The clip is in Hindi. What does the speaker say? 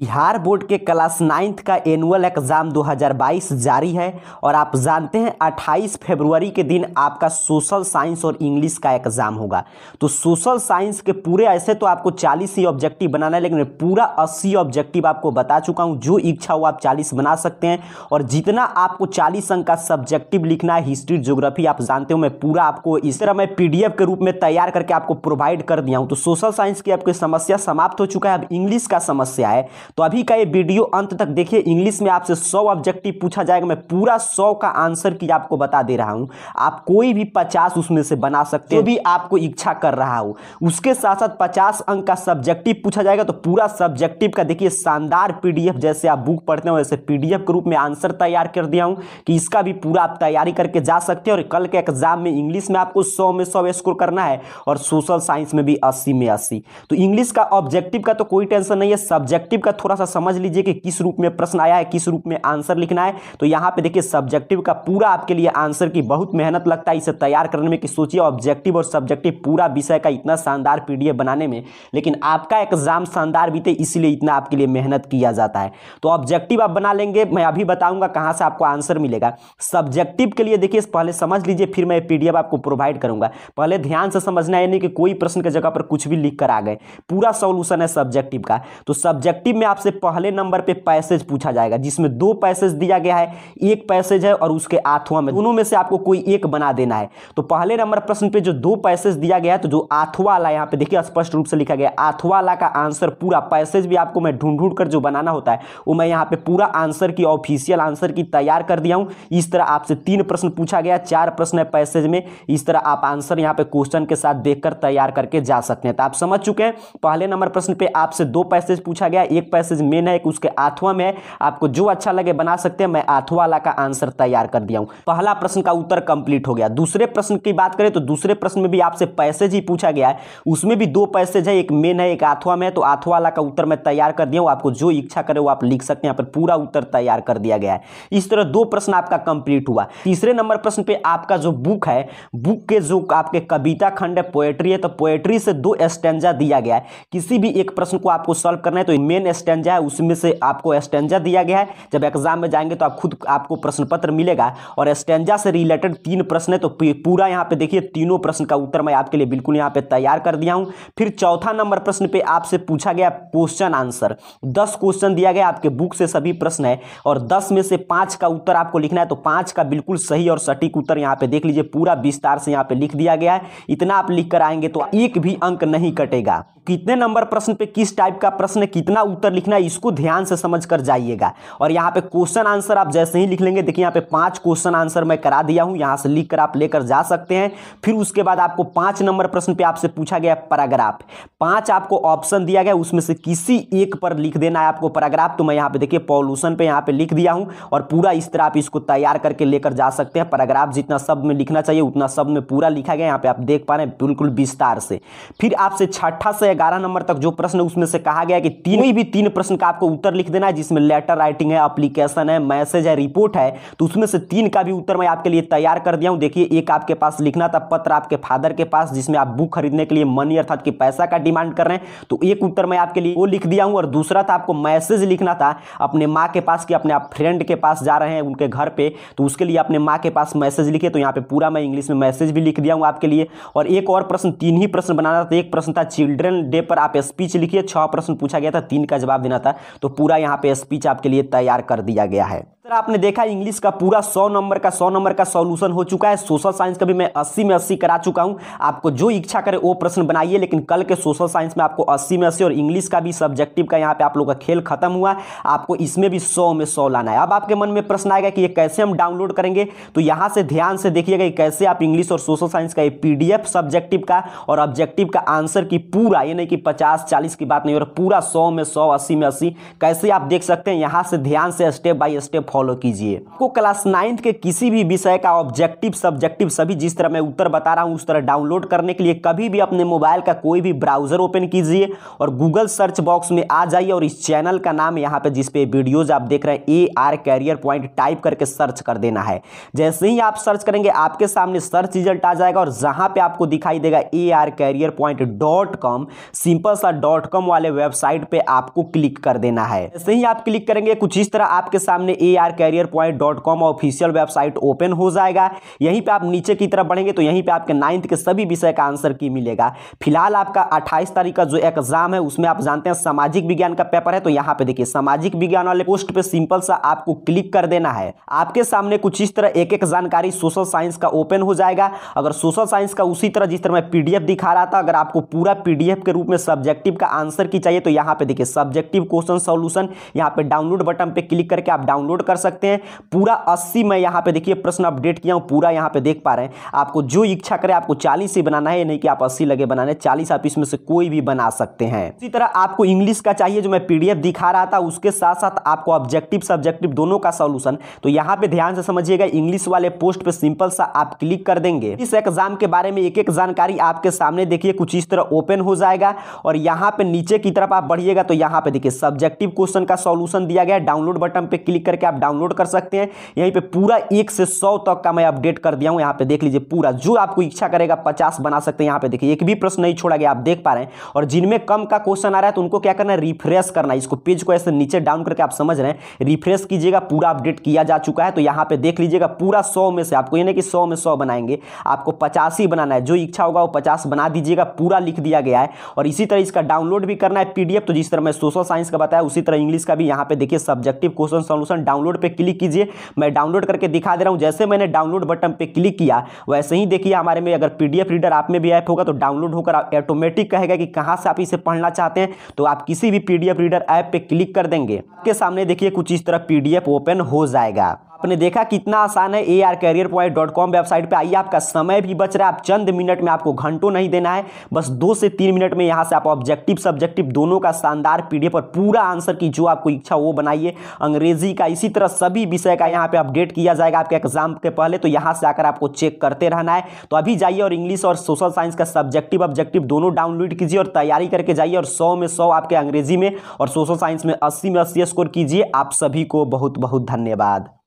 बिहार बोर्ड के क्लास नाइन्थ का एनुअल एग्ज़ाम 2022 जारी है और आप जानते हैं 28 फरवरी के दिन आपका सोशल साइंस और इंग्लिश का एग्ज़ाम होगा तो सोशल साइंस के पूरे ऐसे तो आपको 40 ही ऑब्जेक्टिव बनाना है लेकिन पूरा 80 ऑब्जेक्टिव आपको बता चुका हूं जो इच्छा हो आप 40 बना सकते हैं और जितना आपको चालीस अंक का सब्जेक्टिव लिखना है हिस्ट्री जोग्राफी आप जानते हो मैं पूरा आपको इस तरह मैं पी के रूप में तैयार करके आपको प्रोवाइड कर दिया हूँ तो सोशल साइंस की आपकी समस्या समाप्त हो चुका है अब इंग्लिश का समस्या है तो अभी का ये वीडियो अंत तक देखिए इंग्लिश में आपसे सौ ऑब्जेक्टिव पूछा जाएगा मैं पूरा सौ का आंसर की आपको बता दे रहा हूँ आप कोई भी पचास उसमें से बना सकते हो भी आपको इच्छा कर रहा हो उसके साथ साथ पचास अंक का सब्जेक्टिव पूछा जाएगा तो पूरा सब्जेक्टिव का देखिए शानदार पीडीएफ जैसे आप बुक पढ़ते हो वैसे पीडीएफ के रूप में आंसर तैयार कर दिया हूँ कि इसका भी पूरा आप तैयारी करके जा सकते हैं और कल के एग्जाम में इंग्लिश में आपको सौ में सौ स्कोर करना है और सोशल साइंस में भी अस्सी में अस्सी तो इंग्लिश का ऑब्जेक्टिव का तो कोई टेंशन नहीं है सब्जेक्टिव का का थोड़ा सा समझ लीजिए कि किस रूप में प्रश्न आया है किस रूप में आंसर लिखना है तो यहाँ पे देखिए सब्जेक्टिव का पूरा आपके लिए आंसर की बहुत मेहनत लगता है इसे तैयार करने में कि सोचिए ऑब्जेक्टिव और सब्जेक्टिव पूरा विषय का इतना शानदार पी बनाने में लेकिन आपका एग्जाम शानदार बीते इसीलिए इतना आपके लिए मेहनत किया जाता है तो ऑब्जेक्टिव आप बना लेंगे मैं अभी बताऊँगा कहाँ से आपको आंसर मिलेगा सब्जेक्टिव के लिए देखिए पहले समझ लीजिए फिर मैं पी आपको प्रोवाइड करूँगा पहले ध्यान से समझना है नहीं कि कोई प्रश्न के जगह पर कुछ भी लिख कर आ गए पूरा सोल्यूशन है सब्जेक्टिव का तो सब्जेक्टिव में आपसे पहले नंबर पे पैसेज पूछा जाएगा जिसमें दो पैसेज दिया गया है एक पैसेज है और उसके आठवां में दोनों में से आपको कोई एक बना देना है तो पहले नंबर प्रश्न पे जो दो पैसेज दिया गया है तो जो आठवा वाला यहाँ पे देखिए स्पष्ट रूप से लिखा गया आठवा वाला का आंसर पूरा पैसेज भी आपको मैं ढूंढ ढूंढ कर जो बनाना होता है वो मैं यहाँ पे पूरा आंसर की ऑफिशियल आंसर की तैयार कर दिया हूँ इस तरह आपसे तीन प्रश्न पूछा गया चार प्रश्न है पैसेज में इस तरह आप आंसर यहाँ पे क्वेश्चन के साथ देख तैयार करके जा सकते हैं तो आप समझ चुके हैं पहले नंबर प्रश्न पे आपसे दो पैसेज पूछा गया एक पैसेज मेन है उसके आठवा में आपको जो अच्छा लगे बना सकते हैं मैं आठवा वाला का आंसर तैयार कर दिया हूं पहला प्रश्न का उत्तर कंप्लीट हो गया दूसरे प्रश्न की बात करें तो दूसरे प्रश्न में भी आपसे पैसेज ही पूछा गया है उसमें भी दो पैसेज है एक मेन है एक आठवा में तो आठवा वाला का उत्तर मैं तैयार कर दिया हूं आपको जो इच्छा करे वो आप लिख सकते हैं पूरा उत्तर तैयार कर दिया गया है इस तरह दो प्रश्न आपका कंप्लीट हुआ तीसरे नंबर प्रश्न पे आपका जो बुक है बुक के जो आपके कविता खंड है पोएट्री है तो पोएट्री से दो स्टेंजा दिया गया है किसी भी एक प्रश्न को आपको सॉल्व करना है तो मेन स्टेंजा है उसमें से आपको स्टेंजा दिया गया है जब एग्जाम में जाएंगे तो आप खुद आपको प्रश्न पत्र मिलेगा और स्टेंजा से रिलेटेड तीन प्रश्न है तो पूरा यहाँ पे देखिए तीनों प्रश्न का उत्तर मैं आपके लिए बिल्कुल यहाँ पे तैयार कर दिया हूँ फिर चौथा नंबर प्रश्न पे आपसे पूछा गया क्वेश्चन आंसर दस क्वेश्चन दिया गया आपके बुक से सभी प्रश्न है और दस में से पाँच का उत्तर आपको लिखना है तो पाँच का बिल्कुल सही और सटीक उत्तर यहाँ पे देख लीजिए पूरा विस्तार से यहाँ पे लिख दिया गया है इतना आप लिख कर आएंगे तो एक भी अंक नहीं कटेगा कितने नंबर प्रश्न पे किस टाइप का प्रश्न कितना उत्तर उत्तर लिखना है इसको ध्यान से समझ कर जाइएगा और यहाँ पे क्वेश्चन आंसर आप जैसे ही लिख लेंगे देखिए यहाँ पे पांच क्वेश्चन आंसर मैं करा दिया हूँ यहाँ से लिख कर आप लेकर जा सकते हैं फिर उसके बाद आपको पांच नंबर प्रश्न पे आपसे पूछा गया पैराग्राफ पांच आपको ऑप्शन दिया गया उसमें से किसी एक पर लिख देना है आपको पैराग्राफ तो मैं यहाँ पे देखिए पॉल्यूशन पे यहाँ पे लिख दिया हूँ और पूरा इस तरह आप इसको तैयार करके लेकर जा सकते हैं पैराग्राफ जितना शब्द में लिखना चाहिए उतना शब्द में पूरा लिखा गया यहाँ पे आप देख पा रहे हैं बिल्कुल विस्तार से फिर आपसे छठा से ग्यारह नंबर तक जो प्रश्न उसमें से कहा गया कि तीन भी तीन प्रश्न का आपको उत्तर लिख देना है जिसमें लेटर राइटिंग है अप्लीकेशन है मैसेज है रिपोर्ट है तो उसमें से तीन का भी उत्तर मैं आपके लिए तैयार कर दिया हूँ देखिए एक आपके पास लिखना था पत्र आपके फादर के पास जिसमें आप बुक खरीदने के लिए मनी अर्थात कि पैसा का डिमांड कर रहे हैं तो एक उत्तर मैं आपके लिए वो लिख दिया हूँ और दूसरा था आपको मैसेज लिखना था अपने माँ के पास कि अपने आप फ्रेंड के पास जा रहे हैं उनके घर पर तो उसके लिए अपने माँ के पास मैसेज लिखे तो यहाँ पर पूरा मैं इंग्लिश में मैसेज भी लिख दिया हूँ आपके लिए और एक और प्रश्न तीन ही प्रश्न बनाना था एक प्रश्न था चिल्ड्रेन डे पर आप स्पीच लिखिए छः प्रश्न पूछा गया था तीन का जवाब देना था तो पूरा यहाँ पे स्पीच आपके लिए तैयार कर दिया गया है तरह आपने देखा इंग्लिश का पूरा 100 नंबर का 100 नंबर का सॉल्यूशन हो चुका है सोशल साइंस का भी मैं 80 में 80 करा चुका हूं आपको जो इच्छा करे वो प्रश्न बनाइए लेकिन कल के सोशल साइंस में आपको 80 में 80 और इंग्लिश का भी सब्जेक्टिव का यहां पे आप लोग का खेल खत्म हुआ आपको इसमें भी सौ में सौ लाना है अब आपके मन में प्रश्न आएगा कि ये कैसे हम डाउनलोड करेंगे तो यहाँ से ध्यान से देखिएगा कैसे आप इंग्लिश और सोशल साइंस का ये पी सब्जेक्टिव का और ऑब्जेक्टिव का आंसर की पूरा ये नहीं कि पचास चालीस की बात नहीं और पूरा सौ में सौ अस्सी में अस्सी कैसे आप देख सकते हैं यहाँ से ध्यान से step by step follow follow कीजिए आपको क्लास नाइन्थ के किसी भी विषय का ऑब्जेक्टिव सब्जेक्टिव सभी जिस तरह मैं उत्तर बता रहा हूँ उस तरह डाउनलोड करने के लिए कभी भी अपने मोबाइल का कोई भी ब्राउजर ओपन कीजिए और गूगल सर्च बॉक्स में आ जाइए और इस चैनल का नाम यहाँ पे जिस पे वीडियोज आप देख रहे हैं A R career point type करके सर्च कर देना है जैसे ही आप सर्च करेंगे आपके सामने सर्च रिजल्ट आ जाएगा और जहां पे आपको दिखाई देगा A R career point dot com simple सा डॉट कॉम वाले वेबसाइट पे आपको क्लिक कर देना है जैसे ही आप क्लिक करेंगे कुछ इस तरह आपके सामने A R career point dot com official website open हो जाएगा यहीं पे आप नीचे की तरफ बढ़ेंगे तो यहीं पे आपके नाइन्थ के सभी विषय का आंसर की मिलेगा फिलहाल आपका अट्ठाईस तारीख का जो एग्जाम है उसमें आप जानते हैं सामाजिक विज्ञान का पेपर है तो यहाँ पे देखिए सामाजिक विज्ञान वाले पोस्ट पे सिंपल सा आपको क्लिक कर देना है आपके सामने कुछ इस तरह एक एक जानकारी सोशल साइंस का ओपन हो जाएगा अगर सोशल साइंस का उसी तरह जिस तरह मैं पीडीएफ दिखा रहा था अगर आपको पूरा पीडीएफ के रूप में सब्जेक्टिव का आंसर की चाहिए तो यहाँ पे देखिए सब्जेक्टिव क्वेश्चन सोल्यूशन यहाँ पे डाउनलोड बटन पे क्लिक करके आप डाउनलोड कर सकते हैं पूरा अस्सी में यहाँ पे देखिए प्रश्न अपडेट किया हूँ पूरा यहाँ पे देख पा रहे हैं आपको जो इच्छा करे आपको चालीस ही बनाना है ये नहीं कि आप अस्सी लगे बनाने चालीस आप इसमें से कोई भी बना सकते हैं इसी तरह आपको इंग्लिश का चाहिए जो मैं पी दिखा रहा था उसके साथ साथ आपको ऑब्जेक्टिव सब्जेक्टिव दोनों का सोल्यूशन तो यहाँ पे ध्यान से समझिएगा इंग्लिश वाले पोस्ट पर सिंपल सा आप क्लिक कर देंगे इस एग्जाम के बारे में एक एक जानकारी आपके सामने देखिए कुछ इस तरह ओपन हो जाएगा और यहाँ पे नीचे की तरफ आप बढ़िएगा तो यहाँ पे देखिए सब्जेक्टिव क्वेश्चन का सोल्यूशन दिया गया डाउनलोड बटन पे क्लिक करके आप डाउनलोड कर सकते हैं यहीं पे पूरा एक से सौ तक का मैं अपडेट कर दिया हूं यहां पे देख लीजिए पूरा जो आपको इच्छा करेगा पचास बना सकते हैं यहां पे देखिए एक भी प्रश्न नहीं छोड़ा गया आप देख पा रहे हैं और जिनमें कम का क्वेश्चन आ रहा है तो उनको क्या करना है रिफ्रेश करना इसको पेज को ऐसे नीचे डाउन करके आप समझ रहे हैं रिफ्रेश कीजिएगा पूरा अपडेट किया जा चुका है तो यहां पर देख लीजिएगा पूरा सौ में से आपको यानी कि सौ में सौ बनाएंगे आपको पचास ही बनाना है जो इच्छा होगा वो पचास बना दीजिएगा पूरा लिख दिया गया है और इसी तरह इसका डाउनलोड भी करना है पीडीएफ तो जिस तरह मैं सोशल साइंस का बताया उसी तरह इंग्लिश का भी यहां पे देखिए subjective question solution download download पर क्लिक कीजिए मैं डाउनलोड करके दिखा दे रहा हूँ जैसे मैंने डाउनलोड बटन पर क्लिक किया वैसे ही देखिए हमारे में अगर पी रीडर आप में भी ऐप होगा तो डाउनलोड होकर ऑटोमेटिक कहेगा कि कहाँ से आप इसे पढ़ना चाहते हैं तो आप किसी भी पी रीडर ऐप पर क्लिक कर देंगे आपके सामने देखिए कुछ इस तरह पी ओपन हो जाएगा आपने देखा कितना आसान है A R career point dot com website पर आइए आपका समय भी बच रहा है आप चंद मिनट में आपको घंटों नहीं देना है बस दो से तीन मिनट में यहाँ से आप ऑब्जेक्टिव सब्जेक्टिव दोनों का शानदार पीडीएफ और पूरा आंसर की जो आपको इच्छा वो बनाइए अंग्रेजी का इसी तरह सभी विषय का यहाँ पे अपडेट किया जाएगा आपके एग्जाम के पहले तो यहाँ से आकर आपको चेक करते रहना है तो अभी जाइए और इंग्लिश और सोशल साइंस का सब्जेक्टिव ऑब्जेक्टिव दोनों डाउनलोड कीजिए और तैयारी करके जाइए और सौ में सौ आपके अंग्रेजी में और सोशल साइंस में अस्सी में अस्सी स्कोर कीजिए आप सभी को बहुत बहुत धन्यवाद